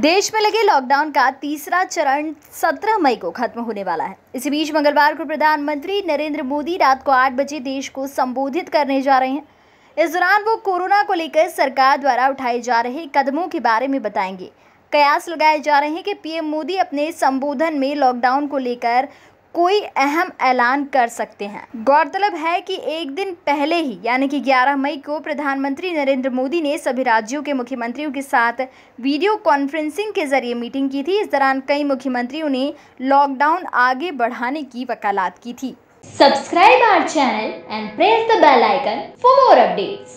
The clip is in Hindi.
देश में लगे लॉकडाउन का तीसरा चरण 17 मई को खत्म होने वाला है इसी बीच मंगलवार को प्रधानमंत्री नरेंद्र मोदी रात को 8 बजे देश को संबोधित करने जा रहे हैं इस दौरान वो कोरोना को लेकर सरकार द्वारा उठाए जा रहे कदमों के बारे में बताएंगे कयास लगाए जा रहे हैं कि पीएम मोदी अपने संबोधन में लॉकडाउन को लेकर कोई अहम ऐलान कर सकते हैं गौरतलब है कि एक दिन पहले ही यानी कि 11 मई को प्रधानमंत्री नरेंद्र मोदी ने सभी राज्यों के मुख्यमंत्रियों के साथ वीडियो कॉन्फ्रेंसिंग के जरिए मीटिंग की थी इस दौरान कई मुख्यमंत्रियों ने लॉकडाउन आगे बढ़ाने की वकालत की थी subscribe our channel and press the bell icon for more updates